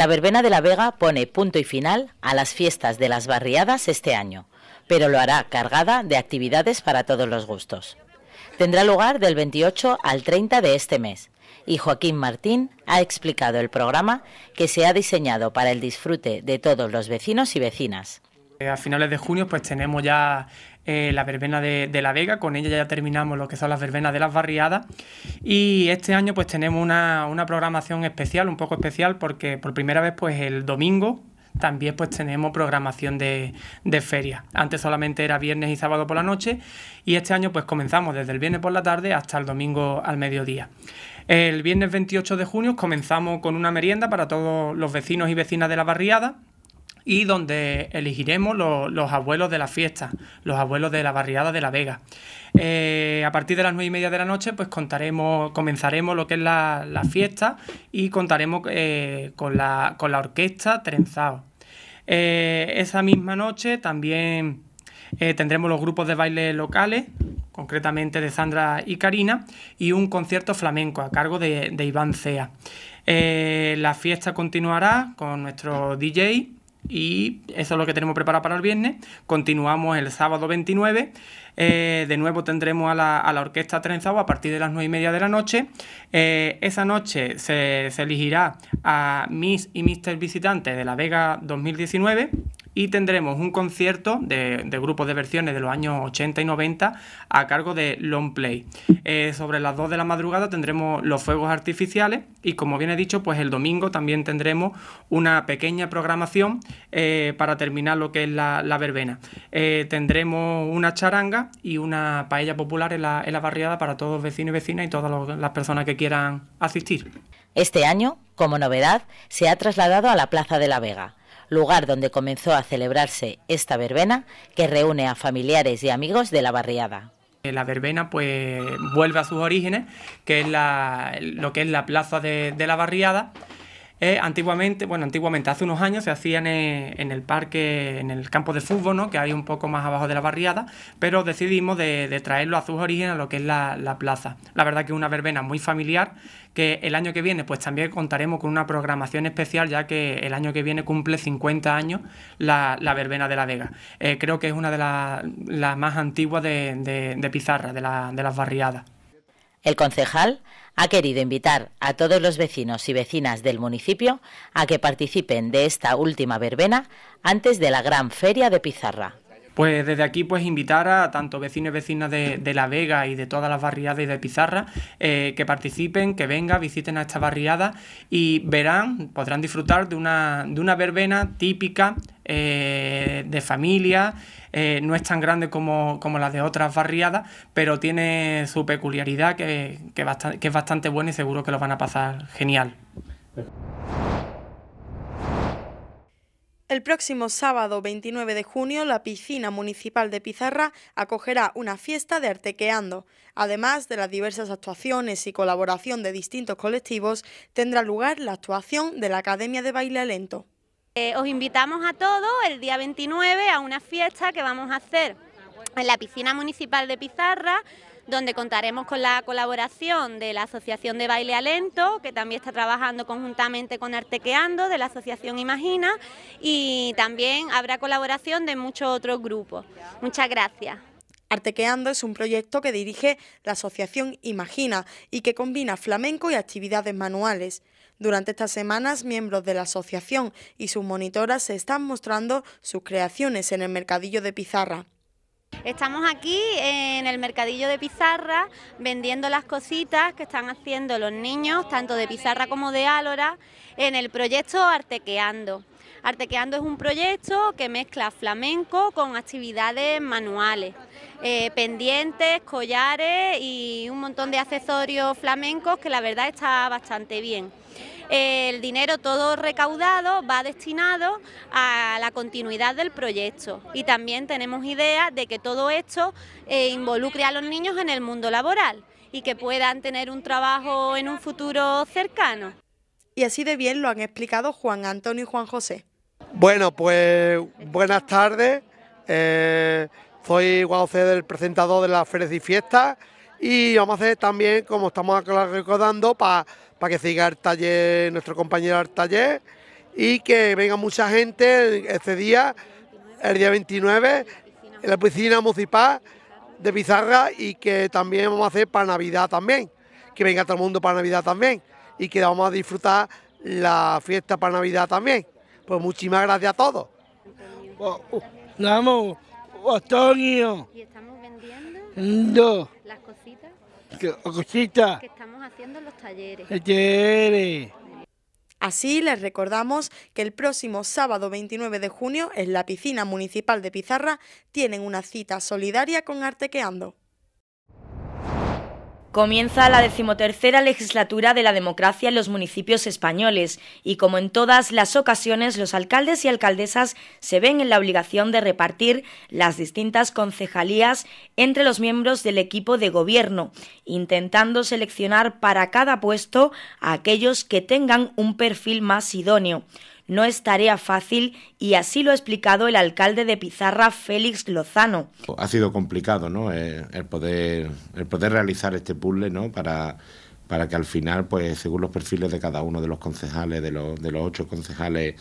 La verbena de la Vega pone punto y final a las fiestas de las barriadas este año, pero lo hará cargada de actividades para todos los gustos. Tendrá lugar del 28 al 30 de este mes y Joaquín Martín ha explicado el programa que se ha diseñado para el disfrute de todos los vecinos y vecinas. A finales de junio pues tenemos ya eh, la verbena de, La Vega, con ella ya terminamos lo que son las verbenas de las barriadas y este año pues tenemos una, programación especial, un poco especial porque por primera vez pues el domingo también pues tenemos programación de, de, feria. Antes solamente era viernes y sábado por la noche y este año pues comenzamos desde el viernes por la tarde hasta el domingo al mediodía. El viernes 28 de junio comenzamos con una merienda para todos los vecinos y vecinas de la barriada y donde elegiremos los, abuelos de la fiesta, los abuelos de la barriada de La Vega. Eh, a partir de las nueve y media de la noche, pues contaremos, comenzaremos lo que es la, fiesta y contaremos eh, con, la, orquesta trenzado... Eh, esa misma noche también tendremos los grupos de baile locales, concretamente de Sandra y Karina, y un concierto flamenco a cargo de, de Iván Cea. la fiesta continuará con nuestro DJ y eso es lo que tenemos preparado para el viernes. Continuamos el sábado 29. Eh, de nuevo tendremos a la, orquesta trenzado a partir de las 9 y media de la noche. Eh, esa noche se, se, elegirá a Miss y Mister Visitantes de la Vega 2019 y tendremos un concierto de, grupos de versiones de los años 80 y 90 a cargo de Long Play. Eh, sobre las 2 de la madrugada tendremos los fuegos artificiales y como bien he dicho, pues el domingo también tendremos una pequeña programación eh, para terminar lo que es la, verbena. Eh, tendremos una charanga y una paella popular en la, barriada para todos los vecinos y vecinas y todas las personas que quieran asistir. Este año, como novedad, se ha trasladado a la Plaza de la Vega lugar donde comenzó a celebrarse esta verbena que reúne a familiares y amigos de la barriada. Eh, la verbena pues vuelve a sus orígenes, que es la, lo que es la plaza de, de la barriada antiguamente, bueno, antiguamente, hace unos años se hacían en, el parque, en el campo de fútbol, ¿no? que hay un poco más abajo de la barriada, pero decidimos de, traerlo a sus orígenes a lo que es la, plaza. La verdad que es una verbena muy familiar, que el año que viene pues también contaremos con una programación especial, ya que el año que viene cumple 50 años la, verbena de la Vega. Eh, creo que es una de las más antiguas de, Pizarra, de las barriadas. El concejal ha querido invitar a todos los vecinos y vecinas del municipio a que participen de esta última verbena antes de la gran feria de Pizarra. Pues desde aquí pues invitar a tanto vecinos y vecinas de, La Vega y de todas las barriadas y de Pizarra eh, que participen, que vengan, visiten a esta barriada y verán, podrán disfrutar de una, de una verbena típica eh, de familia, eh, no es tan grande como, como las de otras barriadas, pero tiene su peculiaridad que, que es bastante buena y seguro que lo van a pasar genial. El próximo sábado 29 de junio, la piscina municipal de Pizarra acogerá una fiesta de artequeando. Además de las diversas actuaciones y colaboración de distintos colectivos, tendrá lugar la actuación de la Academia de Baile Lento. Eh, os invitamos a todos el día 29 a una fiesta que vamos a hacer en la piscina municipal de Pizarra donde contaremos con la colaboración de la Asociación de Baile Alento, que también está trabajando conjuntamente con Artequeando, de la Asociación Imagina, y también habrá colaboración de muchos otros grupos. Muchas gracias. Artequeando es un proyecto que dirige la Asociación Imagina y que combina flamenco y actividades manuales. Durante estas semanas, miembros de la asociación y sus monitoras se están mostrando sus creaciones en el mercadillo de Pizarra. Estamos aquí en el mercadillo de pizarra vendiendo las cositas que están haciendo los niños, tanto de pizarra como de álora, en el proyecto Artequeando. Artequeando es un proyecto que mezcla flamenco con actividades manuales, eh, pendientes, collares y un montón de accesorios flamencos que la verdad está bastante bien el dinero todo recaudado va destinado a la continuidad del proyecto y también tenemos idea de que todo esto eh, involucre a los niños en el mundo laboral y que puedan tener un trabajo en un futuro cercano. Y así de bien lo han explicado Juan Antonio y Juan José. Bueno, pues buenas tardes. Eh, soy Juan José, el presentador de las Feria y fiestas. Y vamos a hacer también, como estamos recordando, para para que siga el taller, nuestro compañero al taller y que venga mucha gente este día, el día 29, en la piscina municipal de Pizarra y que también vamos a hacer para Navidad también, que venga todo el mundo para Navidad también y que vamos a disfrutar la fiesta para Navidad también. Pues muchísimas gracias a todos. Pues, uh, vamos, Antonio. ¿Y estamos vendiendo? ¿Las cositas? estamos haciendo los talleres. Talleres. Así les recordamos que el próximo sábado 29 de junio en la piscina municipal de Pizarra tienen una cita solidaria con Artequeando. Comienza la decimotercera legislatura de la democracia en los municipios españoles y, como en todas las ocasiones, los alcaldes y alcaldesas se ven en la obligación de repartir las distintas concejalías entre los miembros del equipo de gobierno, intentando seleccionar para cada puesto a aquellos que tengan un perfil más idóneo no es tarea fácil y así lo ha explicado el alcalde de Pizarra, Félix Lozano. Ha sido complicado ¿no? Eh, el, poder, el poder realizar este puzzle ¿no? para, para que al final, pues según los perfiles de cada uno de los concejales, de los, de los ocho concejales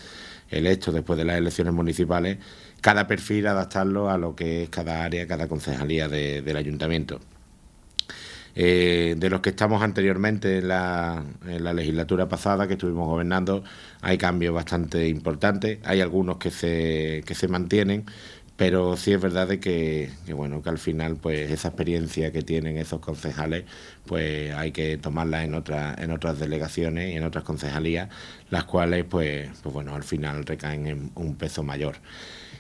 electos después de las elecciones municipales, cada perfil adaptarlo a lo que es cada área, cada concejalía del ayuntamiento. Eh, de los que estamos anteriormente en la, legislatura pasada que estuvimos gobernando, hay cambios bastante importantes, hay algunos que se, que se mantienen, pero sí es verdad que, bueno que al final pues esa experiencia que tienen esos concejales pues hay que tomarla en otras en otras delegaciones y en otras concejalías las cuales pues pues bueno al final recaen en un peso mayor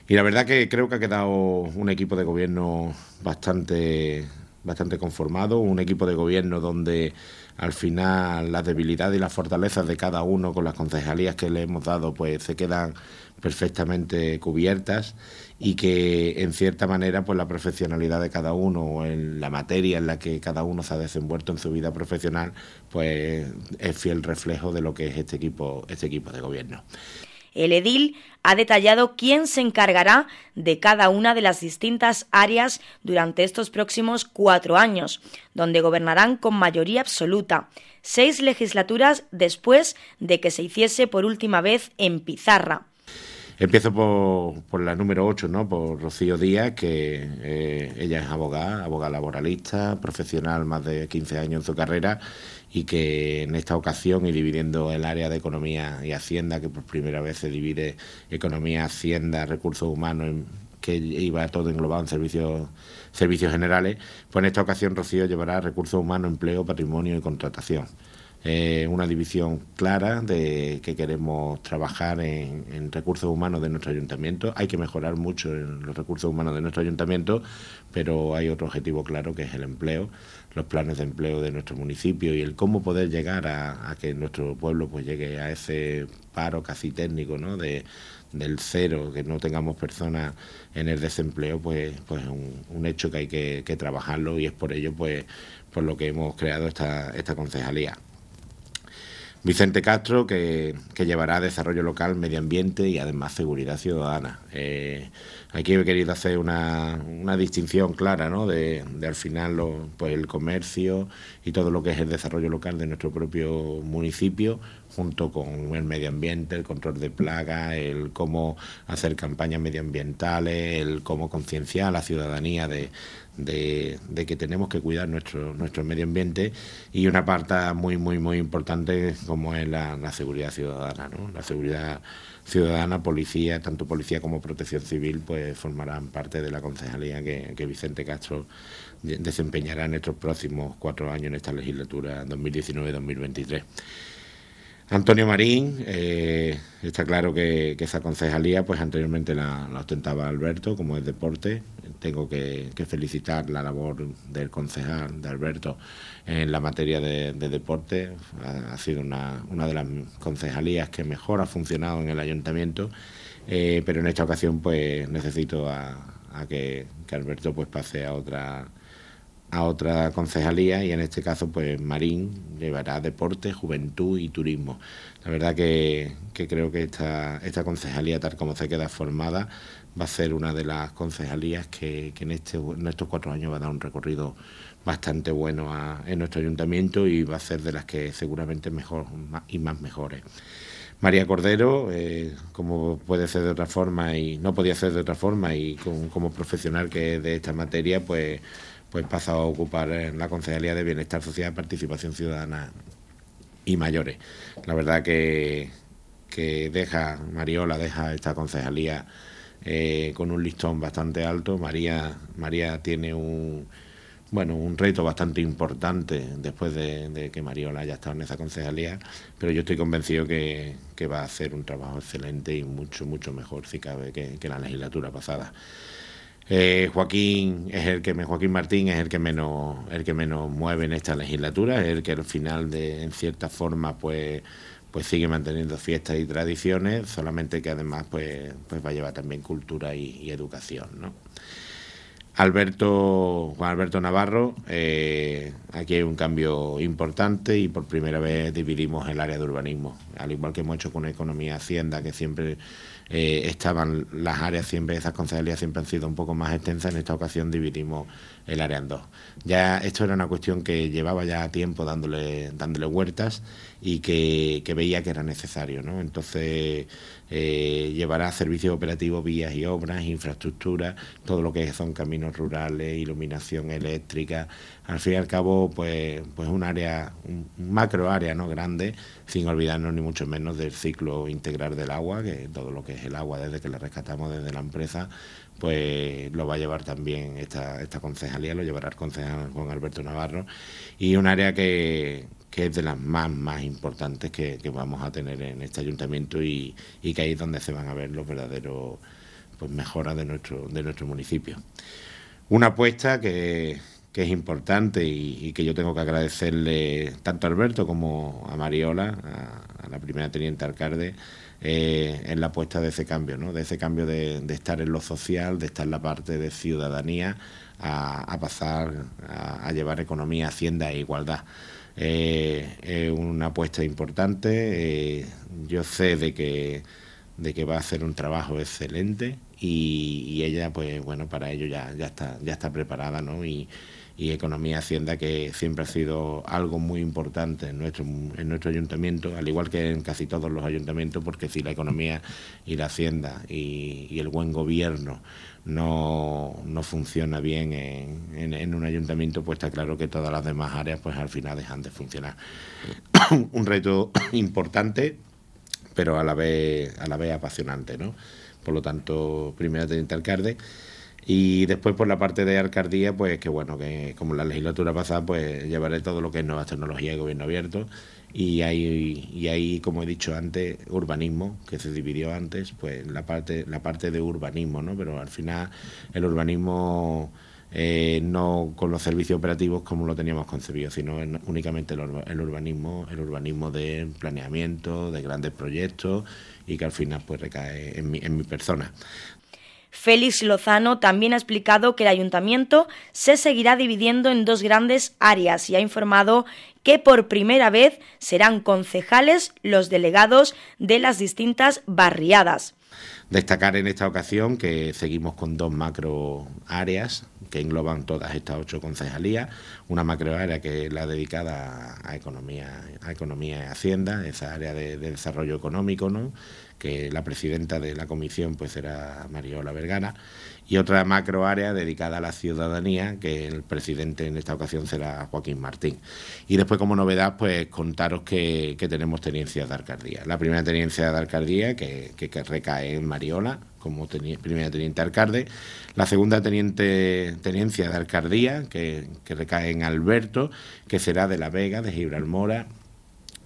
y la verdad que creo que ha quedado un equipo de gobierno bastante bastante conformado, un equipo de gobierno donde al final las debilidades y las fortalezas de cada uno con las concejalías que le hemos dado pues se quedan perfectamente cubiertas y que en cierta manera pues la profesionalidad de cada uno en la materia en la que cada uno se ha desenvuelto en su vida profesional pues es fiel reflejo de lo que es este equipo este equipo de gobierno. El edil ha detallado quién se encargará de cada una de las distintas áreas durante estos próximos cuatro años, donde gobernarán con mayoría absoluta, seis legislaturas después de que se hiciese por última vez en Pizarra. Empiezo por, por, la número 8, ¿no? por Rocío Díaz, que eh, ella es abogada, abogada laboralista, profesional más de 15 años en su carrera y que en esta ocasión y dividiendo el área de economía y hacienda, que por primera vez se divide economía, hacienda, recursos humanos, que iba todo englobado en servicios, servicios generales, pues en esta ocasión Rocío llevará recursos humanos, empleo, patrimonio y contratación eh, una división clara de que queremos trabajar en, recursos humanos de nuestro ayuntamiento. Hay que mejorar mucho en los recursos humanos de nuestro ayuntamiento, pero hay otro objetivo claro que es el empleo, los planes de empleo de nuestro municipio y el cómo poder llegar a, que nuestro pueblo pues llegue a ese paro casi técnico, ¿no? De, del cero, que no tengamos personas en el desempleo, pues, pues es un, hecho que hay que, que, trabajarlo y es por ello pues, por lo que hemos creado esta, esta concejalía. Vicente Castro, que, que, llevará desarrollo local, medio ambiente y además seguridad ciudadana. Eh, aquí he querido hacer una, distinción clara ¿no? de, al final lo, pues el comercio y todo lo que es el desarrollo local de nuestro propio municipio, junto con el medio ambiente, el control de plagas, el cómo hacer campañas medioambientales, el cómo concienciar a la ciudadanía de, de, que tenemos que cuidar nuestro, nuestro medio ambiente y una parte muy, muy, muy importante como es la, seguridad ciudadana. ¿no? La seguridad ciudadana, policía, tanto policía como protección civil, pues formarán parte de la concejalía que, que Vicente Castro desempeñará en estos próximos cuatro años en esta legislatura 2019-2023. Antonio Marín, eh, está claro que, esa concejalía, pues anteriormente la, ostentaba Alberto, como es deporte. Tengo que, felicitar la labor del concejal, de Alberto, en la materia de, deporte. Ha, sido una, de las concejalías que mejor ha funcionado en el ayuntamiento, eh, pero en esta ocasión, pues necesito a, que, que Alberto pues pase a otra a otra concejalía y en este caso pues Marín llevará deporte, juventud y turismo. La verdad que, creo que esta, concejalía tal como se queda formada va a ser una de las concejalías que, en, este, estos cuatro años va a dar un recorrido bastante bueno en nuestro ayuntamiento y va a ser de las que seguramente mejor y más mejores. María Cordero, eh, como puede ser de otra forma y no podía ser de otra forma y como profesional que es de esta materia, pues pues pasa a ocupar en la Concejalía de Bienestar Social, Participación Ciudadana y Mayores. La verdad que, deja, Mariola deja esta concejalía eh, con un listón bastante alto. María, María tiene un bueno, un reto bastante importante después de, que Mariola haya estado en esa concejalía, pero yo estoy convencido que, que va a hacer un trabajo excelente y mucho, mucho mejor, si cabe, que, que la legislatura pasada. Eh, Joaquín es el que Joaquín Martín es el que menos el que menos mueve en esta legislatura, es el que al final de en cierta forma pues pues sigue manteniendo fiestas y tradiciones, solamente que además pues, pues va a llevar también cultura y, educación, Alberto, Juan Alberto Navarro, eh, aquí hay un cambio importante y por primera vez dividimos el área de urbanismo, al igual que hemos hecho con Economía Hacienda, que siempre eh, estaban las áreas siempre, esas concejalías siempre han sido un poco más extensas, en esta ocasión dividimos el área en dos. Ya esto era una cuestión que llevaba ya tiempo dándole, dándole huertas y que, veía que era necesario, Entonces eh, llevará servicios operativos, vías y obras, infraestructura, todo lo que son caminos rurales, iluminación eléctrica, al fin y al cabo, pues, pues un área, un macro área ¿no? grande, sin olvidarnos ni mucho menos del ciclo integral del agua, que todo lo que es el agua desde que la rescatamos desde la empresa, pues lo va a llevar también esta, esta concejalía, lo llevará el concejal Juan Alberto Navarro, y un área que, es de las más, más importantes que, vamos a tener en este ayuntamiento y, que ahí es donde se van a ver los verdaderos pues, mejoras de nuestro, de nuestro municipio. Una apuesta que, que es importante y, que yo tengo que agradecerle tanto a Alberto como a Mariola, a, la primera teniente alcalde, eh, en la apuesta de ese cambio, ¿no? de ese cambio de, estar en lo social, de estar en la parte de ciudadanía, a, a pasar a, llevar economía, hacienda e igualdad. Eh, es una apuesta importante, eh, yo sé de que, de que va a hacer un trabajo excelente y, y ella, pues bueno, para ello ya, ya, está, ya está preparada, ¿no? Y, y Economía Hacienda, que siempre ha sido algo muy importante en nuestro, en nuestro ayuntamiento, al igual que en casi todos los ayuntamientos, porque si la economía y la hacienda y, el buen gobierno no, no funciona bien en, un ayuntamiento, pues está claro que todas las demás áreas pues al final dejan de funcionar. un reto importante, pero a la vez, a la vez apasionante, ¿no? Por lo tanto, primera teniente alcalde. Y después por la parte de alcaldía, pues que bueno, que como la legislatura pasada, pues llevaré todo lo que es nuevas tecnologías y gobierno abierto. Y ahí, y ahí, como he dicho antes, urbanismo, que se dividió antes, pues la parte, la parte de urbanismo, ¿no? Pero al final el urbanismo... Eh, no con los servicios operativos como lo teníamos concebido, sino únicamente el, urbanismo, el urbanismo de planeamiento, de grandes proyectos y que al final pues recae en mi, en mi persona. Félix Lozano también ha explicado que el ayuntamiento se seguirá dividiendo en dos grandes áreas y ha informado que por primera vez serán concejales los delegados de las distintas barriadas. Destacar en esta ocasión que seguimos con dos macro áreas que engloban todas estas ocho concejalías, una macro área que es la dedicada a economía, a economía y hacienda, esa área de, de desarrollo económico, ¿no? que la presidenta de la comisión pues era Mariola Vergara, y otra macro área dedicada a la ciudadanía, que el presidente en esta ocasión será Joaquín Martín. Y después, como novedad, pues contaros que, tenemos tenencias de alcaldía. La primera tenencia de alcaldía, que, recae en Mariola, como primera teniente alcalde. La segunda teniente, tenencia de alcaldía, que, recae en Alberto, que será de La Vega, de Gibraltar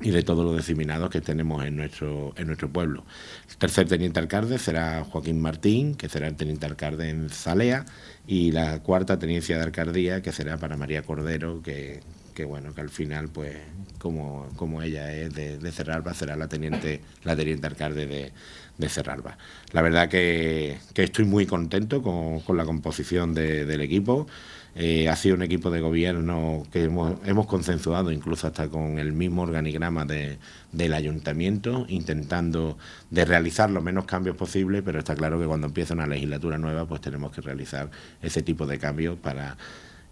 y de todos los deciminados que tenemos en nuestro, en nuestro pueblo. El tercer teniente alcalde será Joaquín Martín, que será el teniente alcalde en Zalea, y la cuarta tenencia de alcaldía, que será para María Cordero, que, que bueno, que al final, pues, como, como ella es de, Cerralba, será la teniente, la teniente alcalde de, de Cerralba. La verdad que, que, estoy muy contento con, con la composición del equipo. Eh, ha sido un equipo de gobierno que hemos, consensuado incluso hasta con el mismo organigrama del ayuntamiento, intentando de realizar los menos cambios posibles, pero está claro que cuando empieza una legislatura nueva pues tenemos que realizar ese tipo de cambios para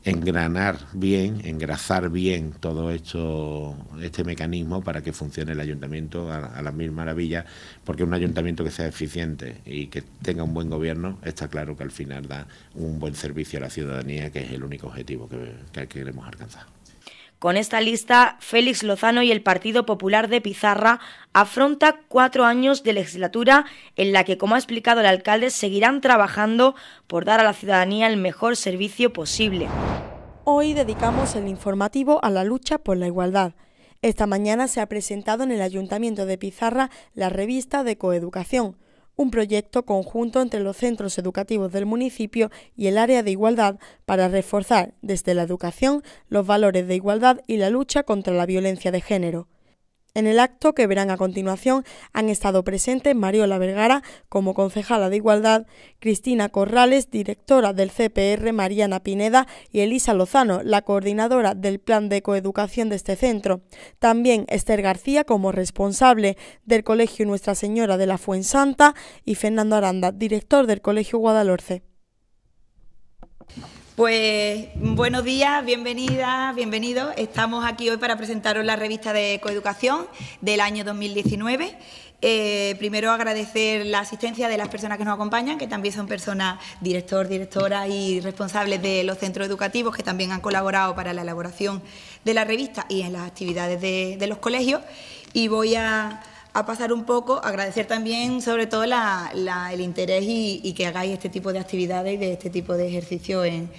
engranar bien, engrasar bien todo esto, este mecanismo para que funcione el ayuntamiento a, las mil maravillas, porque un ayuntamiento que sea eficiente y que tenga un buen gobierno, está claro que al final da un buen servicio a la ciudadanía, que es el único objetivo que queremos alcanzar. Con esta lista, Félix Lozano y el Partido Popular de Pizarra afronta cuatro años de legislatura en la que, como ha explicado el alcalde, seguirán trabajando por dar a la ciudadanía el mejor servicio posible. Hoy dedicamos el informativo a la lucha por la igualdad. Esta mañana se ha presentado en el Ayuntamiento de Pizarra la revista de coeducación un proyecto conjunto entre los centros educativos del municipio y el área de igualdad para reforzar desde la educación los valores de igualdad y la lucha contra la violencia de género. En el acto que verán a continuación han estado presentes Mariola Vergara como concejala de Igualdad, Cristina Corrales, directora del CPR Mariana Pineda y Elisa Lozano, la coordinadora del plan de coeducación de este centro. También Esther García como responsable del Colegio Nuestra Señora de la Fuensanta y Fernando Aranda, director del Colegio Guadalhorce. Pues buenos días, bienvenidas, bienvenidos. Estamos aquí hoy para presentaros la revista de coeducación del año 2019. Eh, primero agradecer la asistencia de las personas que nos acompañan, que también son personas, director, directora y responsables de los centros educativos que también han colaborado para la elaboración de la revista y en las actividades de, de los colegios. Y voy a a pasar un poco, agradecer también sobre todo el interés y, que hagáis este tipo de actividades y de este tipo de ejercicio en,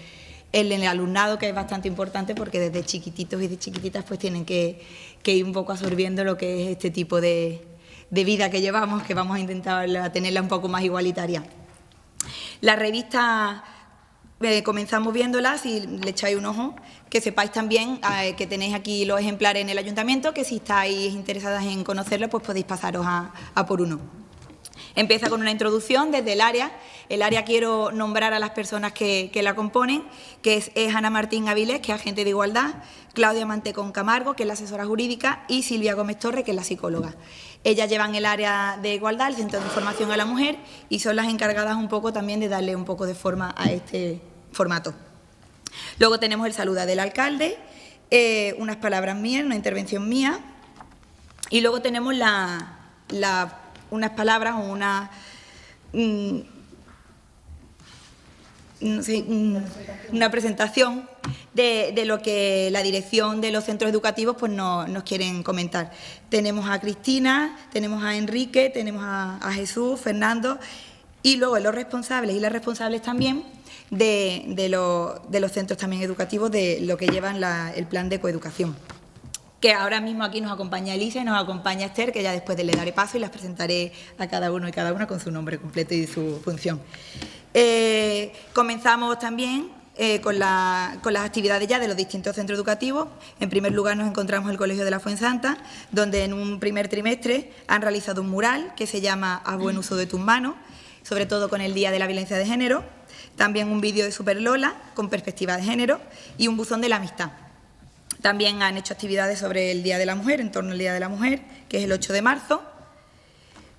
el alumnado, que es bastante importante porque desde chiquititos y de chiquititas pues tienen que, ir un poco absorbiendo lo que es este tipo de, de vida que llevamos, que vamos a intentar tenerla un poco más igualitaria. La revista eh, comenzamos viéndolas y le echáis un ojo. Que sepáis también eh, que tenéis aquí los ejemplares en el ayuntamiento, que si estáis interesadas en conocerlos, pues podéis pasaros a, por uno. Empieza con una introducción desde el área. El área quiero nombrar a las personas que, la componen, que es, Ana Martín Avilés, que es agente de igualdad, Claudia Mantecón Camargo, que es la asesora jurídica, y Silvia Gómez Torre, que es la psicóloga. Ellas llevan el área de igualdad, el Centro de Información a la Mujer, y son las encargadas un poco también de darle un poco de forma a este, formato. Luego tenemos el saluda del alcalde, eh, unas palabras mías, una intervención mía, y luego tenemos la, unas palabras o una... Mm, mm, mm, una presentación de, lo que la dirección de los centros educativos pues nos quieren comentar. Tenemos a Cristina, tenemos a Enrique, tenemos a Jesús, Fernando y luego los responsables y las responsables también de, los centros también educativos de lo que llevan el plan de coeducación. Que ahora mismo aquí nos acompaña Elisa y nos acompaña Esther, que ya después de le daré paso y las presentaré a cada uno y cada una con su nombre completo y su función. Eh, comenzamos también eh, con, las actividades ya de los distintos centros educativos. En primer lugar nos encontramos el Colegio de la Fuensanta, donde en un primer trimestre han realizado un mural que se llama A buen uso de tus manos, sobre todo con el Día de la Violencia de Género, también un vídeo de Super Lola con perspectiva de género y un buzón de la amistad. También han hecho actividades sobre el Día de la Mujer, en torno al Día de la Mujer, que es el 8 de marzo.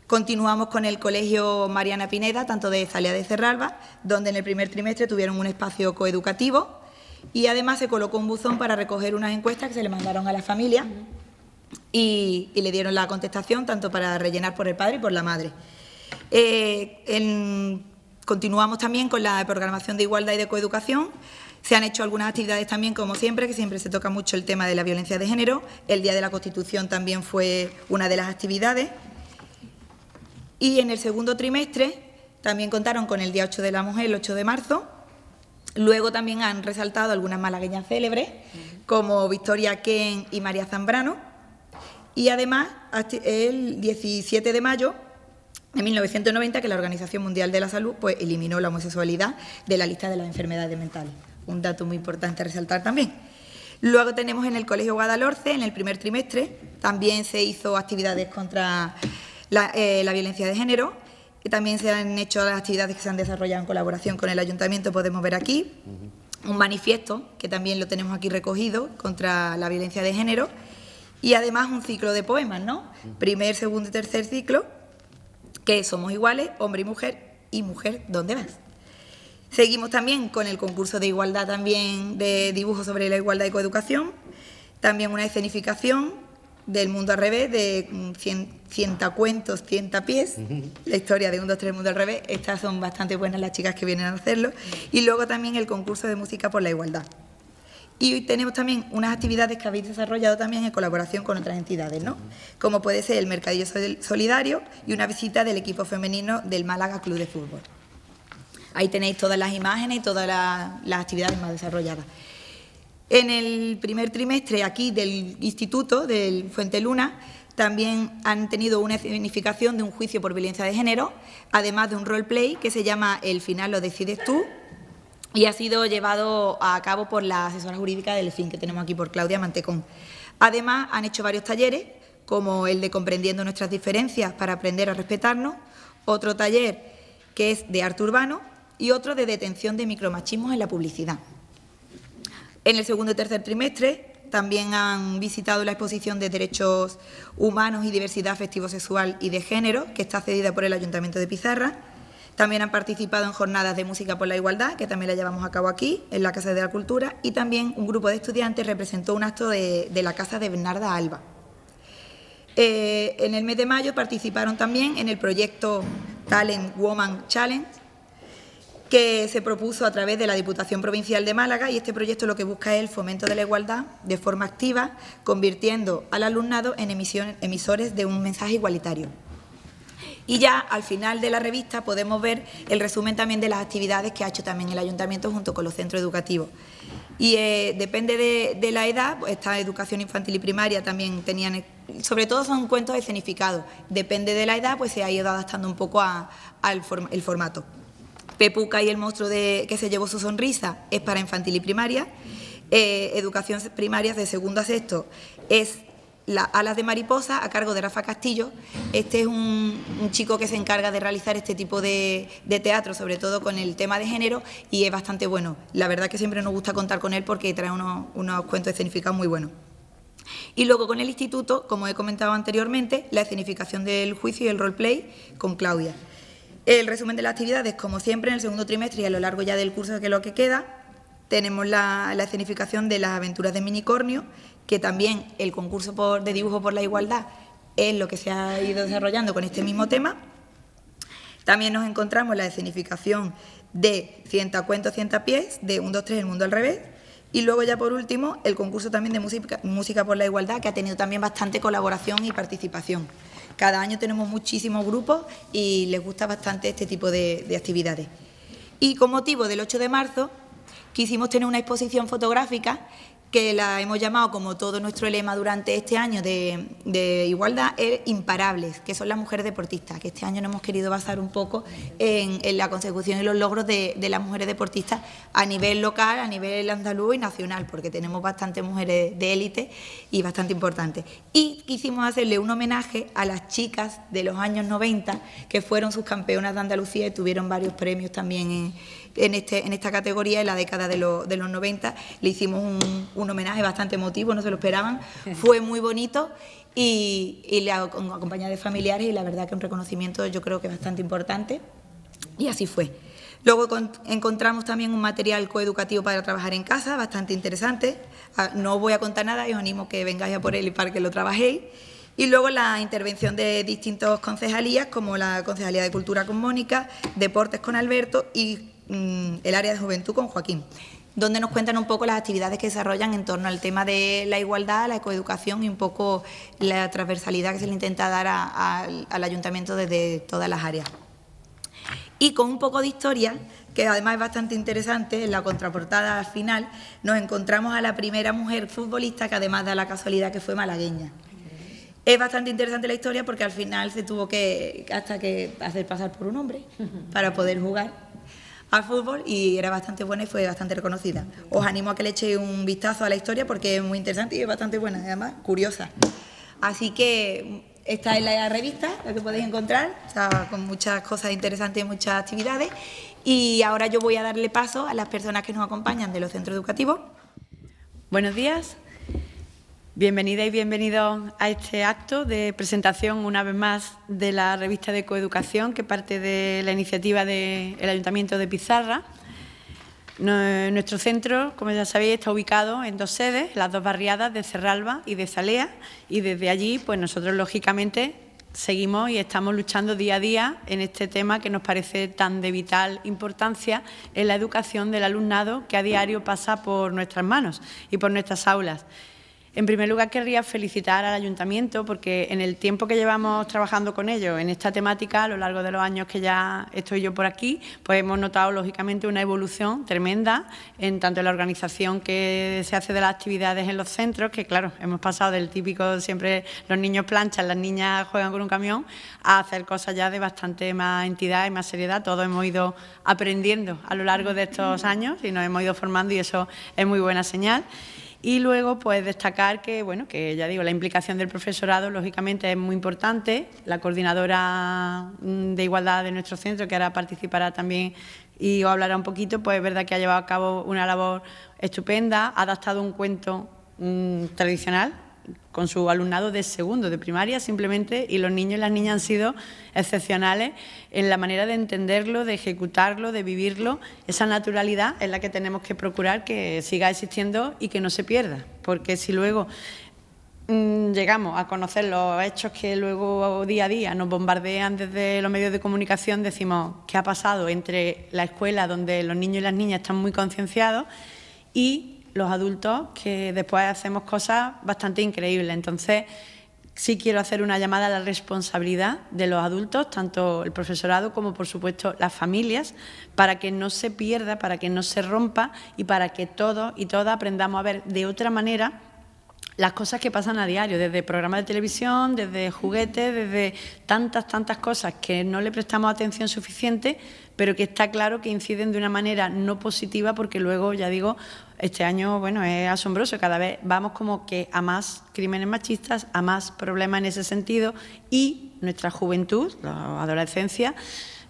Continuamos con el Colegio Mariana Pineda, tanto de Zalia de Cerralba, donde en el primer trimestre tuvieron un espacio coeducativo y además se colocó un buzón para recoger unas encuestas que se le mandaron a la familia y le dieron la contestación tanto para rellenar por el padre y por la madre. Eh, continuamos también con la programación de igualdad y de coeducación. Se han hecho algunas actividades también, como siempre, que siempre se toca mucho el tema de la violencia de género. El Día de la Constitución también fue una de las actividades. Y en el segundo trimestre también contaron con el Día 8 de la Mujer, el 8 de marzo. Luego también han resaltado algunas malagueñas célebres, como Victoria Ken y María Zambrano. Y además, el 17 de mayo en 1990 que la Organización Mundial de la Salud pues, eliminó la homosexualidad de la lista de las enfermedades mentales. Un dato muy importante a resaltar también. Luego tenemos en el Colegio Guadalhorce, en el primer trimestre, también se hizo actividades contra la, eh, violencia de género. también se han hecho las actividades que se han desarrollado en colaboración con el ayuntamiento, podemos ver aquí. Un manifiesto, que también lo tenemos aquí recogido, contra la violencia de género. Y además un ciclo de poemas, ¿no? Primer, segundo y tercer ciclo que somos iguales, hombre y mujer, y mujer, ¿dónde vas? Seguimos también con el concurso de igualdad también de dibujo sobre la igualdad y coeducación, también una escenificación del mundo al revés, de 100 mm, cienta cuentos, cienta pies, la historia de un, dos, tres, mundo al revés. Estas son bastante buenas las chicas que vienen a hacerlo. Y luego también el concurso de música por la igualdad. Y hoy tenemos también unas actividades que habéis desarrollado también en colaboración con otras entidades, ¿no? Como puede ser el Mercadillo Solidario y una visita del equipo femenino del Málaga Club de Fútbol. Ahí tenéis todas las imágenes y todas las actividades más desarrolladas. En el primer trimestre aquí del Instituto, del Fuente Luna, también han tenido una significación de un juicio por violencia de género, además de un roleplay que se llama El final lo decides tú, y ha sido llevado a cabo por la asesora jurídica del FIN que tenemos aquí, por Claudia Mantecón. Además, han hecho varios talleres, como el de Comprendiendo nuestras diferencias para aprender a respetarnos, otro taller que es de arte urbano y otro de detención de micromachismos en la publicidad. En el segundo y tercer trimestre también han visitado la exposición de Derechos Humanos y Diversidad festivo sexual y de Género, que está cedida por el Ayuntamiento de Pizarra, también han participado en jornadas de música por la igualdad, que también la llevamos a cabo aquí, en la Casa de la Cultura, y también un grupo de estudiantes representó un acto de, la Casa de Bernarda Alba. Eh, en el mes de mayo participaron también en el proyecto Talent Woman Challenge, que se propuso a través de la Diputación Provincial de Málaga y este proyecto lo que busca es el fomento de la igualdad de forma activa, convirtiendo al alumnado en emisores de un mensaje igualitario. Y ya al final de la revista podemos ver el resumen también de las actividades que ha hecho también el ayuntamiento junto con los centros educativos. Y eh, depende de, la edad, pues esta educación infantil y primaria también tenían, sobre todo son cuentos escenificados, depende de la edad, pues se ha ido adaptando un poco al formato. Pepuca y el monstruo de, que se llevó su sonrisa es para infantil y primaria. Eh, educación primaria de segundo a sexto es las alas de mariposa a cargo de Rafa Castillo. Este es un, chico que se encarga de realizar este tipo de, teatro, sobre todo con el tema de género, y es bastante bueno. La verdad que siempre nos gusta contar con él porque trae unos, unos cuentos escenificados muy buenos. Y luego con el instituto, como he comentado anteriormente, la escenificación del juicio y el roleplay con Claudia. El resumen de las actividades, como siempre, en el segundo trimestre y a lo largo ya del curso que es lo que queda, tenemos la, la escenificación de las aventuras de Minicornio, que también el concurso de dibujo por la igualdad es lo que se ha ido desarrollando con este mismo tema. También nos encontramos la escenificación de 100 cuentos, 100 pies, de 1, 2, 3, el mundo al revés. Y luego ya por último, el concurso también de música, música por la igualdad, que ha tenido también bastante colaboración y participación. Cada año tenemos muchísimos grupos y les gusta bastante este tipo de, de actividades. Y con motivo del 8 de marzo, quisimos tener una exposición fotográfica que la hemos llamado, como todo nuestro lema durante este año de, igualdad, es imparables, que son las mujeres deportistas, que este año nos hemos querido basar un poco en, la consecución y los logros de, las mujeres deportistas a nivel local, a nivel andaluz y nacional, porque tenemos bastantes mujeres de élite y bastante importantes. Y quisimos hacerle un homenaje a las chicas de los años 90, que fueron sus campeonas de Andalucía y tuvieron varios premios también en este, en, esta categoría en la década de, los 90. Le hicimos un, homenaje bastante emotivo, no se lo esperaban. Fue muy bonito y, y de familiares y la verdad que un reconocimiento yo creo que bastante importante. Y así fue. Luego encontramos también un material coeducativo para trabajar en casa, bastante interesante. Ah, no os voy a contar nada y os animo que vengáis a por él y para que lo trabajéis. Y luego la intervención de distintos concejalías, como la Concejalía de Cultura con Mónica, Deportes con Alberto y Mm, el área de juventud con Joaquín, donde nos cuentan un poco las actividades que desarrollan en torno al tema de la igualdad, la ecoeducación y un poco la transversalidad que se le intenta dar al ayuntamiento desde todas las áreas. Y con un poco de historia, que además es bastante interesante, en la contraportada final nos encontramos a la primera mujer futbolista que además da la casualidad que fue malagueña. Es bastante interesante la historia porque al final se tuvo que hasta que hacer pasar por un hombre para poder jugar al fútbol y era bastante buena y fue bastante reconocida. Os animo a que le echéis un vistazo a la historia porque es muy interesante y es bastante buena, además curiosa. Así que esta es la revista, la que podéis encontrar, con muchas cosas interesantes, y muchas actividades. Y ahora yo voy a darle paso a las personas que nos acompañan de los centros educativos. Buenos días, Bienvenida y bienvenidos a este acto de presentación, una vez más, de la revista de coeducación que parte de la iniciativa del Ayuntamiento de Pizarra. Nuestro centro, como ya sabéis, está ubicado en dos sedes, las dos barriadas de Cerralba y de Salea. y desde allí, pues nosotros, lógicamente, seguimos y estamos luchando día a día en este tema que nos parece tan de vital importancia en la educación del alumnado que a diario pasa por nuestras manos y por nuestras aulas. En primer lugar, querría felicitar al Ayuntamiento porque en el tiempo que llevamos trabajando con ellos en esta temática, a lo largo de los años que ya estoy yo por aquí, pues hemos notado, lógicamente, una evolución tremenda en tanto en la organización que se hace de las actividades en los centros, que claro, hemos pasado del típico siempre los niños planchan, las niñas juegan con un camión, a hacer cosas ya de bastante más entidad y más seriedad. Todos hemos ido aprendiendo a lo largo de estos años y nos hemos ido formando y eso es muy buena señal. Y luego, pues destacar que, bueno, que ya digo, la implicación del profesorado, lógicamente, es muy importante. La coordinadora mm, de igualdad de nuestro centro, que ahora participará también y hablará un poquito, pues es verdad que ha llevado a cabo una labor estupenda, ha adaptado un cuento mm, tradicional con su alumnado de segundo, de primaria simplemente, y los niños y las niñas han sido excepcionales en la manera de entenderlo, de ejecutarlo, de vivirlo. Esa naturalidad es la que tenemos que procurar que siga existiendo y que no se pierda, porque si luego mm, llegamos a conocer los hechos que luego día a día nos bombardean desde los medios de comunicación, decimos qué ha pasado entre la escuela donde los niños y las niñas están muy concienciados y los adultos que después hacemos cosas bastante increíbles. Entonces, sí quiero hacer una llamada a la responsabilidad de los adultos, tanto el profesorado como, por supuesto, las familias, para que no se pierda, para que no se rompa y para que todos y todas aprendamos a ver de otra manera las cosas que pasan a diario, desde programas de televisión, desde juguetes, desde tantas, tantas cosas que no le prestamos atención suficiente, pero que está claro que inciden de una manera no positiva, porque luego, ya digo, este año, bueno, es asombroso, cada vez vamos como que a más crímenes machistas, a más problemas en ese sentido, y nuestra juventud, la adolescencia,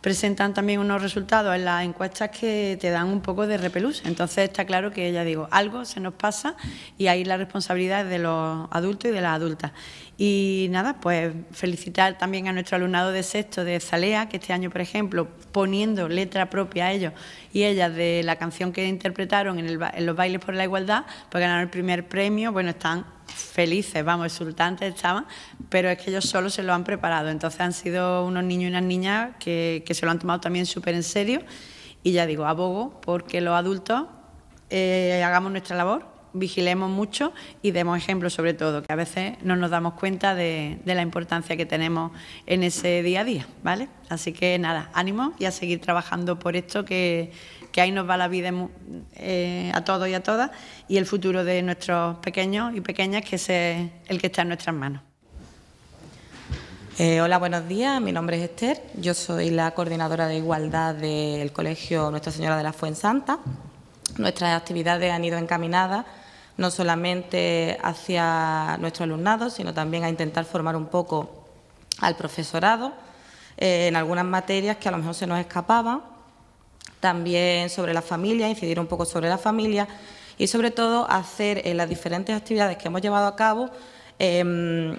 presentan también unos resultados en las encuestas que te dan un poco de repelús. Entonces está claro que, ella digo, algo se nos pasa y ahí la responsabilidad es de los adultos y de las adultas. Y nada, pues felicitar también a nuestro alumnado de sexto de Zalea, que este año, por ejemplo, poniendo letra propia a ellos y ellas de la canción que interpretaron en, el en los bailes por la igualdad, pues ganaron el primer premio, bueno, están felices, vamos, exultantes estaban, pero es que ellos solo se lo han preparado. Entonces han sido unos niños y unas niñas que, se lo han tomado también súper en serio. Y ya digo, abogo porque los adultos eh, hagamos nuestra labor, vigilemos mucho y demos ejemplo sobre todo, que a veces no nos damos cuenta de, de la importancia que tenemos en ese día a día, ¿vale? Así que nada, ánimo y a seguir trabajando por esto que, que ahí nos va la vida eh, a todos y a todas y el futuro de nuestros pequeños y pequeñas, que es el que está en nuestras manos. Eh, hola, buenos días. Mi nombre es Esther. Yo soy la coordinadora de igualdad del Colegio Nuestra Señora de la Fuensanta. Nuestras actividades han ido encaminadas no solamente hacia nuestro alumnado, sino también a intentar formar un poco al profesorado eh, en algunas materias que a lo mejor se nos escapaban también sobre la familia, incidir un poco sobre la familia y sobre todo hacer en eh, las diferentes actividades que hemos llevado a cabo em,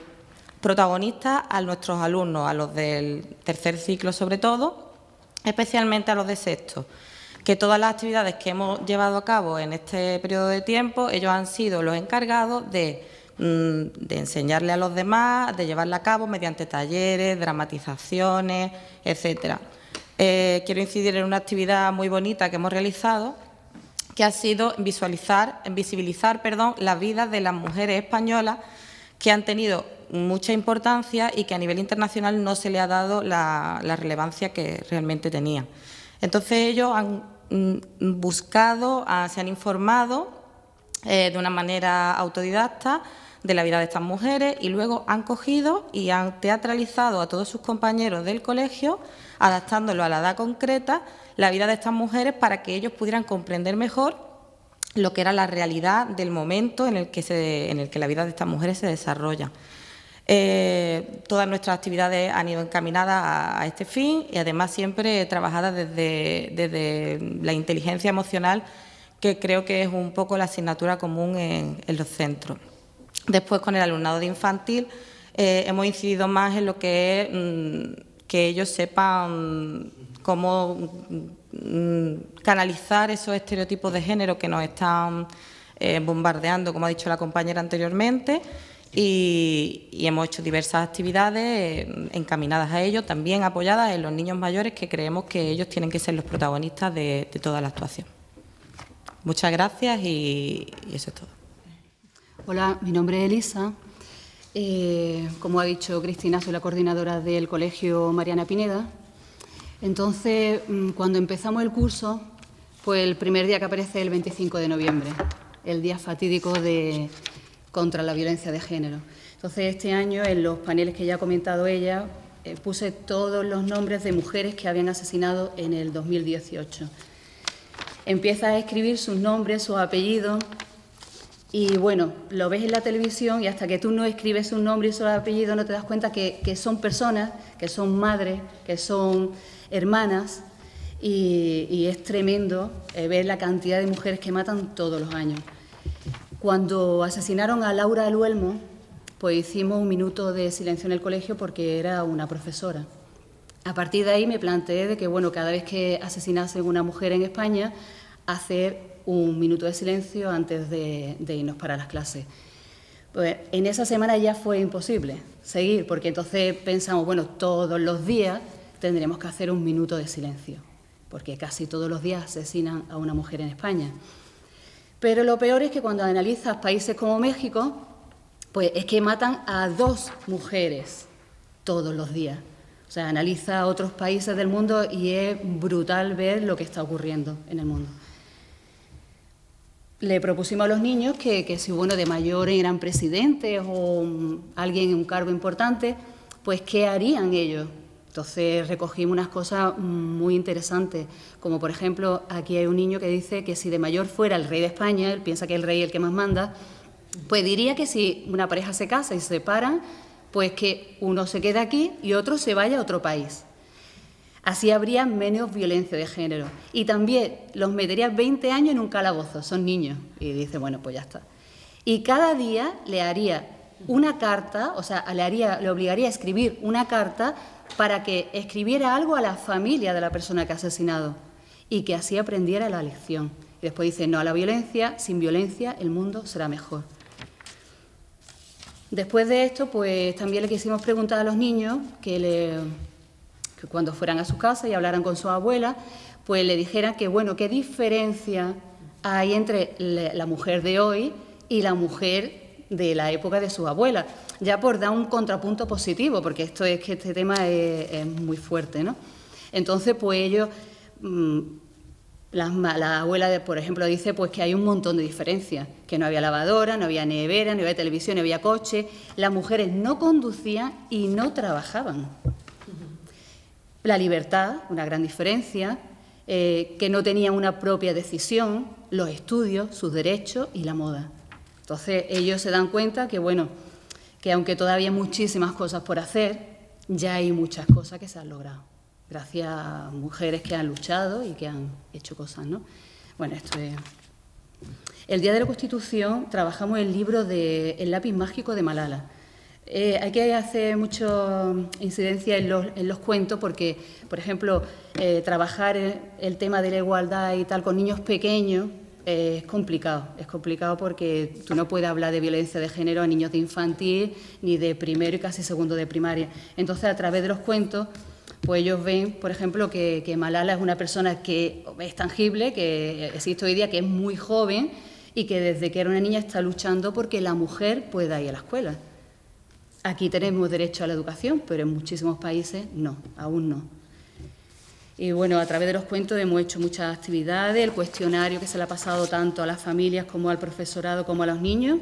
protagonistas a nuestros alumnos, a los del tercer ciclo sobre todo, especialmente a los de sexto que todas las actividades que hemos llevado a cabo en este periodo de tiempo, ellos han sido los encargados de, mm, de, enseñarle a los demás, de llevarla a cabo mediante talleres, dramatizaciones, etcétera. Eh, quiero incidir en una actividad muy bonita que hemos realizado, que ha sido visualizar, visibilizar perdón, las vidas de las mujeres españolas que han tenido mucha importancia y que a nivel internacional no se le ha dado la, relevancia que realmente tenía. Entonces ellos han mm, buscado, ah, se han informado eh, de una manera autodidacta de la vida de estas mujeres y luego han cogido y han teatralizado a todos sus compañeros del colegio, adaptándolo a la edad concreta, la vida de estas mujeres para que ellos pudieran comprender mejor lo que era la realidad del momento en el que, en el que la vida de estas mujeres se desarrolla. Eh, todas nuestras actividades han ido encaminadas a, este fin y además siempre trabajadas desde, desde la inteligencia emocional, que creo que es un poco la asignatura común en los centros. Después, con el alumnado de infantil, eh, hemos incidido más en lo que es mm, que ellos sepan mm, cómo mm, canalizar esos estereotipos de género que nos están eh, bombardeando, como ha dicho la compañera anteriormente, y, hemos hecho diversas actividades eh, encaminadas a ello, también apoyadas en los niños mayores, que creemos que ellos tienen que ser los protagonistas de, toda la actuación. Muchas gracias y eso es todo. Hola, mi nombre es Elisa. Eh, como ha dicho Cristina, soy la coordinadora del Colegio Mariana Pineda. Entonces, mm, cuando empezamos el curso, pues el primer día que aparece el 25 de noviembre, el día fatídico de, contra la violencia de género. Entonces, este año, en los paneles que ya ha comentado ella, eh, puse todos los nombres de mujeres que habían asesinado en el 2018. Empieza a escribir sus nombres, sus apellidos, y bueno, lo ves en la televisión y hasta que tú no escribes un nombre y su apellido no te das cuenta que, son personas, que son madres, que son hermanas. Y, es tremendo eh, ver la cantidad de mujeres que matan todos los años. Cuando asesinaron a Laura Luelmo, pues hicimos un minuto de silencio en el colegio porque era una profesora. A partir de ahí me planteé de que, bueno, cada vez que asesinasen una mujer en España, hacer un minuto de silencio antes de, irnos para las clases. Pues en esa semana ya fue imposible seguir, porque entonces pensamos, bueno, todos los días tendremos que hacer un minuto de silencio, porque casi todos los días asesinan a una mujer en España. Pero lo peor es que cuando analizas países como México, pues es que matan a dos mujeres todos los días. O sea, analiza otros países del mundo y es brutal ver lo que está ocurriendo en el mundo le propusimos a los niños que, si bueno de mayores eran presidentes o alguien en un cargo importante, pues qué harían ellos. Entonces recogimos unas cosas muy interesantes, como por ejemplo aquí hay un niño que dice que si de mayor fuera el rey de España, él piensa que el rey el que más manda, pues diría que si una pareja se casa y se separan, pues que uno se queda aquí y otro se vaya a otro país. Así habría menos violencia de género. Y también los metería 20 años en un calabozo, son niños. Y dice, bueno, pues ya está. Y cada día le haría una carta, o sea, le, haría, le obligaría a escribir una carta para que escribiera algo a la familia de la persona que ha asesinado y que así aprendiera la lección. Y después dice, no a la violencia, sin violencia el mundo será mejor. Después de esto, pues también le quisimos preguntar a los niños que le cuando fueran a su casa y hablaran con su abuela, pues le dijeran que, bueno, qué diferencia hay entre la mujer de hoy y la mujer de la época de su abuela, ya por dar un contrapunto positivo, porque esto es que este tema es, muy fuerte, ¿no? Entonces, pues ellos, mm, la, la abuela, por ejemplo, dice pues que hay un montón de diferencias, que no había lavadora, no había nevera, no había televisión, no había coche, las mujeres no conducían y no trabajaban la libertad, una gran diferencia, eh, que no tenían una propia decisión, los estudios, sus derechos y la moda. Entonces ellos se dan cuenta que, bueno, que aunque todavía hay muchísimas cosas por hacer, ya hay muchas cosas que se han logrado, gracias a mujeres que han luchado y que han hecho cosas, ¿no? Bueno, esto El día de la Constitución trabajamos el libro de El lápiz mágico de Malala, eh, aquí hace mucho incidencia en los, cuentos porque, por ejemplo, eh, trabajar el, tema de la igualdad y tal con niños pequeños eh, es complicado. Es complicado porque tú no puedes hablar de violencia de género a niños de infantil ni de primero y casi segundo de primaria. Entonces, a través de los cuentos, pues ellos ven, por ejemplo, que, que Malala es una persona que es tangible, que existe hoy día, que es muy joven y que desde que era una niña está luchando porque la mujer pueda ir a la escuela. Aquí tenemos derecho a la educación, pero en muchísimos países no, aún no. Y bueno, a través de los cuentos hemos hecho muchas actividades, el cuestionario que se le ha pasado tanto a las familias como al profesorado como a los niños.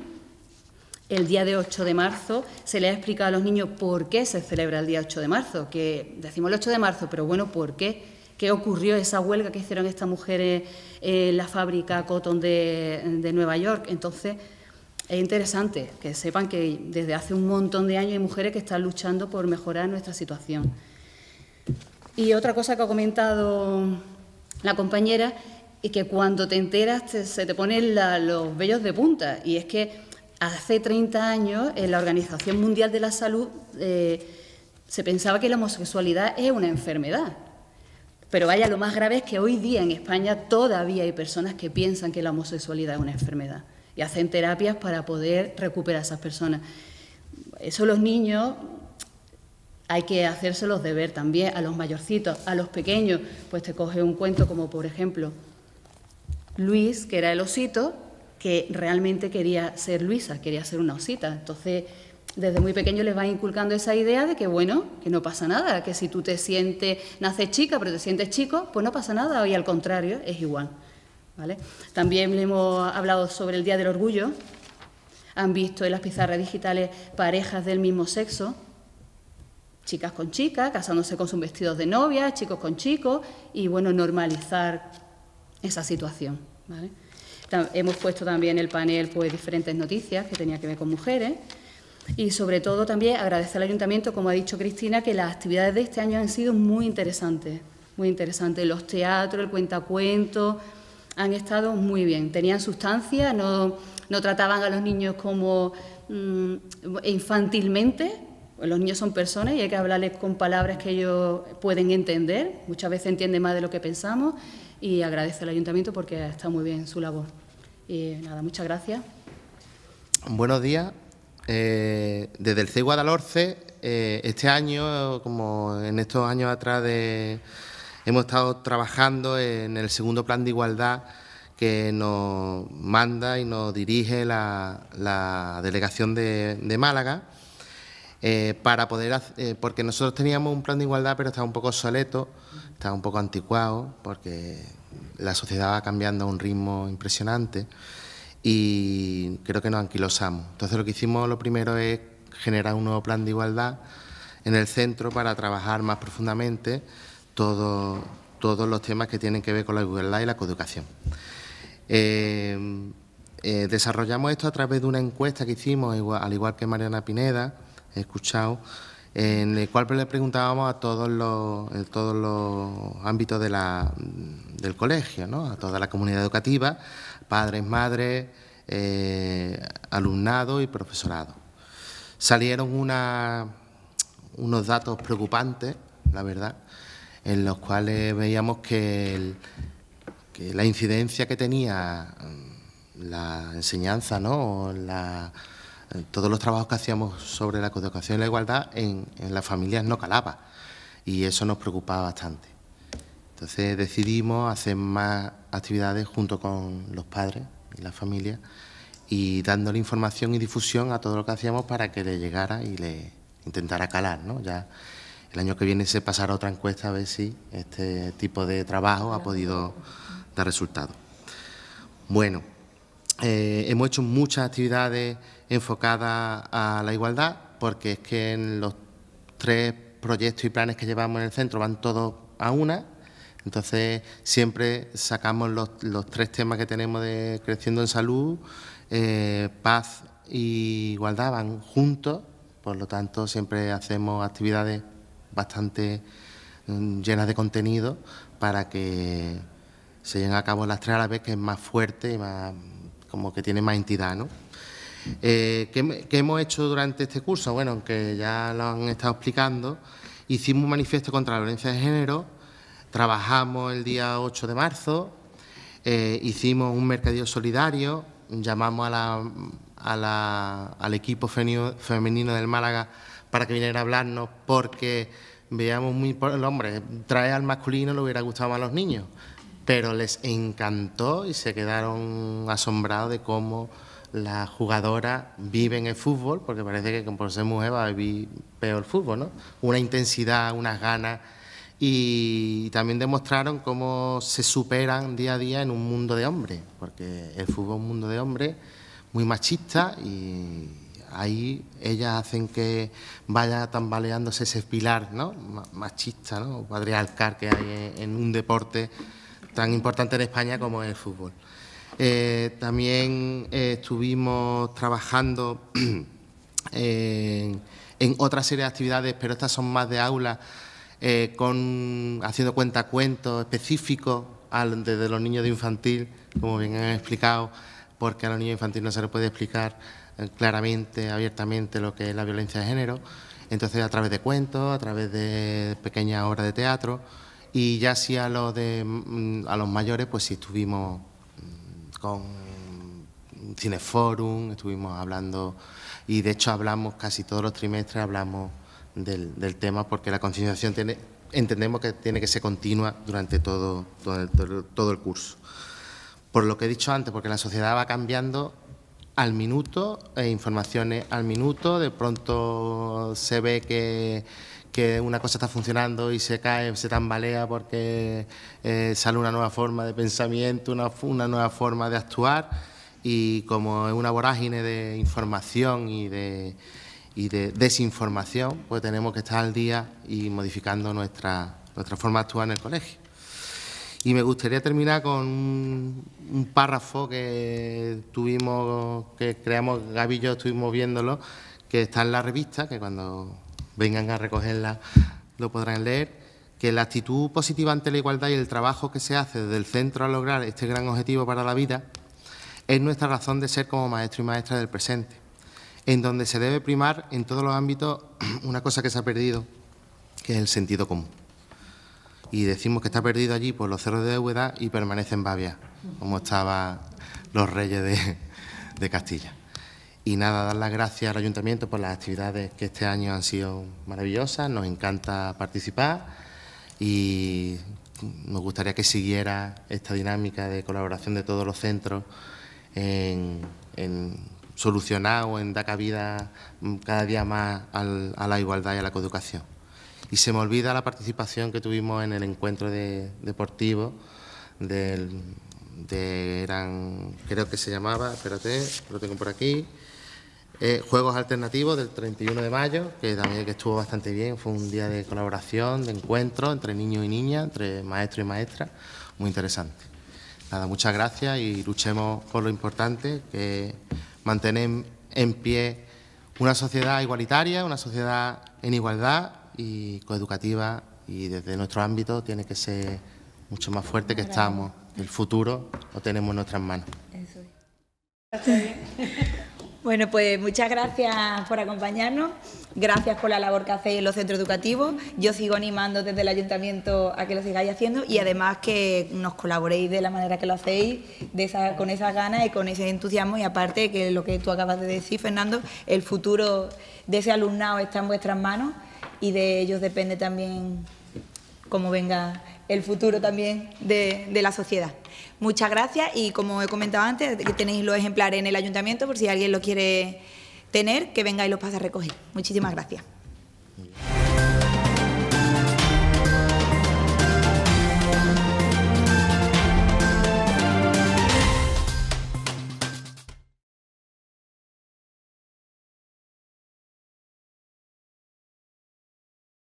El día de 8 de marzo se le ha explicado a los niños por qué se celebra el día 8 de marzo, que decimos el 8 de marzo, pero bueno, ¿por qué? ¿Qué ocurrió esa huelga que hicieron estas mujeres en la fábrica Cotton de, de Nueva York? Entonces, es interesante que sepan que desde hace un montón de años hay mujeres que están luchando por mejorar nuestra situación. Y otra cosa que ha comentado la compañera es que cuando te enteras se te ponen los vellos de punta. Y es que hace 30 años en la Organización Mundial de la Salud eh, se pensaba que la homosexualidad es una enfermedad. Pero vaya, lo más grave es que hoy día en España todavía hay personas que piensan que la homosexualidad es una enfermedad y hacen terapias para poder recuperar a esas personas. Eso los niños hay que hacérselos de ver también, a los mayorcitos, a los pequeños, pues te coge un cuento como por ejemplo Luis, que era el osito, que realmente quería ser Luisa, quería ser una osita. Entonces, desde muy pequeño les va inculcando esa idea de que, bueno, que no pasa nada, que si tú te sientes, naces chica, pero te sientes chico, pues no pasa nada, y al contrario, es igual también También hemos hablado sobre el Día del Orgullo. Han visto en las pizarras digitales parejas del mismo sexo, chicas con chicas, casándose con sus vestidos de novia, chicos con chicos, y bueno, normalizar esa situación. Hemos puesto también el panel pues, diferentes noticias que tenía que ver con mujeres. Y sobre todo también agradecer al ayuntamiento, como ha dicho Cristina, que las actividades de este año han sido muy interesantes, muy interesantes. Los teatros, el cuentacuentos han estado muy bien. Tenían sustancia, no, no trataban a los niños como mm, infantilmente. Los niños son personas y hay que hablarles con palabras que ellos pueden entender. Muchas veces entienden más de lo que pensamos y agradece al ayuntamiento porque está muy bien su labor. Y nada, muchas gracias. Buenos días. Eh, desde el CEI Guadalhorce, eh, este año, como en estos años atrás de Hemos estado trabajando en el segundo plan de igualdad que nos manda y nos dirige la, delegación de, Málaga, eh, para poder eh, porque nosotros teníamos un plan de igualdad, pero estaba un poco obsoleto, estaba un poco anticuado, porque la sociedad va cambiando a un ritmo impresionante y creo que nos anquilosamos. Entonces lo que hicimos lo primero es generar un nuevo plan de igualdad en el centro para trabajar más profundamente todos los temas que tienen que ver con la igualdad y la coeducación. Eh, eh, desarrollamos esto a través de una encuesta que hicimos, al igual que Mariana Pineda, he escuchado, en el cual le preguntábamos a todos los, eh, todos los ámbitos de del colegio, ¿no? a toda la comunidad educativa, padres, madres, alumnado y profesorado. Salieron unos datos preocupantes, la verdad, en los cuales veíamos que, la incidencia que tenía mm, la enseñanza, ¿no? Eh, todos los trabajos que hacíamos sobre la coeducación y la igualdad en, en, las familias no calaba y eso nos preocupaba bastante. Entonces decidimos hacer más actividades junto con los padres y las familias y dándole información y difusión a todo lo que hacíamos para que le llegara y le intentara calar, ¿no? Ya el año que viene se pasará otra encuesta a ver si este tipo de trabajo ha podido dar resultado. Bueno, eh, hemos hecho muchas actividades enfocadas a la igualdad, porque es que en los tres proyectos y planes que llevamos en el centro van todos a una, entonces siempre sacamos los, tres temas que tenemos de Creciendo en Salud, eh, paz e igualdad van juntos, por lo tanto siempre hacemos actividades bastante mm, llenas de contenido para que se lleven a cabo las tres a la vez, que es más fuerte y más, como que tiene más entidad. ¿no? Eh, ¿qué, hemos hecho durante este curso? Bueno, aunque ya lo han estado explicando, hicimos un manifiesto contra la violencia de género, trabajamos el día 8 de marzo, eh, hicimos un mercadillo solidario, llamamos a al equipo femenino del Málaga para que viniera a hablarnos, porque veíamos muy el hombre, trae al masculino le hubiera gustado más a los niños, pero les encantó y se quedaron asombrados de cómo las jugadoras viven el fútbol, porque parece que por ser mujer va a vivir peor el fútbol, ¿no? Una intensidad, unas ganas y también demostraron cómo se superan día a día en un mundo de hombres, porque el fútbol es un mundo de hombres muy machista y ahí ellas hacen que vaya tambaleándose ese pilar ¿no? machista ¿no? o Alcar que hay en, un deporte tan importante en España como es el fútbol. Eh, también eh, estuvimos trabajando en, otra serie de actividades, pero estas son más de aula, eh, con, haciendo cuentacuentos específicos desde los niños de infantil, como bien han explicado, porque a los niños infantil no se les puede explicar eh, claramente, abiertamente lo que es la violencia de género. Entonces, a través de cuentos, a través de pequeñas obras de teatro, y ya sí a los, de, mm, a los mayores, pues si estuvimos mm, con Cineforum, estuvimos hablando, y de hecho hablamos casi todos los trimestres, hablamos del, tema, porque la concienciación tiene, entendemos que tiene que ser continua durante todo, todo, el, todo el curso. Por lo que he dicho antes, porque la sociedad va cambiando al minuto, e informaciones al minuto, de pronto se ve que, una cosa está funcionando y se cae, se tambalea porque eh, sale una nueva forma de pensamiento, una, una, nueva forma de actuar y como es una vorágine de información y de, y de desinformación, pues tenemos que estar al día y modificando nuestra, nuestra forma de actuar en el colegio. Y me gustaría terminar con un, párrafo que tuvimos, que creamos, Gaby y yo estuvimos viéndolo, que está en la revista, que cuando vengan a recogerla lo podrán leer, que la actitud positiva ante la igualdad y el trabajo que se hace desde el centro a lograr este gran objetivo para la vida es nuestra razón de ser como maestro y maestra del presente, en donde se debe primar en todos los ámbitos una cosa que se ha perdido, que es el sentido común y decimos que está perdido allí por los cerros de Úbeda y permanece en Bavia, como estaban los reyes de, Castilla. Y nada, dar las gracias al ayuntamiento por las actividades que este año han sido maravillosas, nos encanta participar y nos gustaría que siguiera esta dinámica de colaboración de todos los centros en, solucionar o en dar cabida cada día más a la igualdad y a la coeducación. Y se me olvida la participación que tuvimos en el encuentro deportivo del, de creo que se llamaba, espérate, lo tengo por aquí, eh, Juegos Alternativos del 31 de mayo, que también que estuvo bastante bien, fue un día de colaboración, de encuentro entre niños y niñas, entre maestro y maestra... muy interesante. Nada, muchas gracias y luchemos por lo importante, que mantener en pie una sociedad igualitaria, una sociedad en igualdad y coeducativa y desde nuestro ámbito tiene que ser mucho más fuerte que estamos. El futuro lo tenemos en nuestras manos. Bueno, pues muchas gracias por acompañarnos, gracias por la labor que hacéis en los centros educativos. Yo sigo animando desde el ayuntamiento a que lo sigáis haciendo y además que nos colaboréis de la manera que lo hacéis, de esa, con esas ganas y con ese entusiasmo. Y aparte que lo que tú acabas de decir, Fernando, el futuro de ese alumnado está en vuestras manos y de ellos depende también cómo venga el futuro también de, la sociedad. Muchas gracias y como he comentado antes, tenéis los ejemplares en el ayuntamiento por si alguien lo quiere tener, que venga y los pase a recoger. Muchísimas gracias.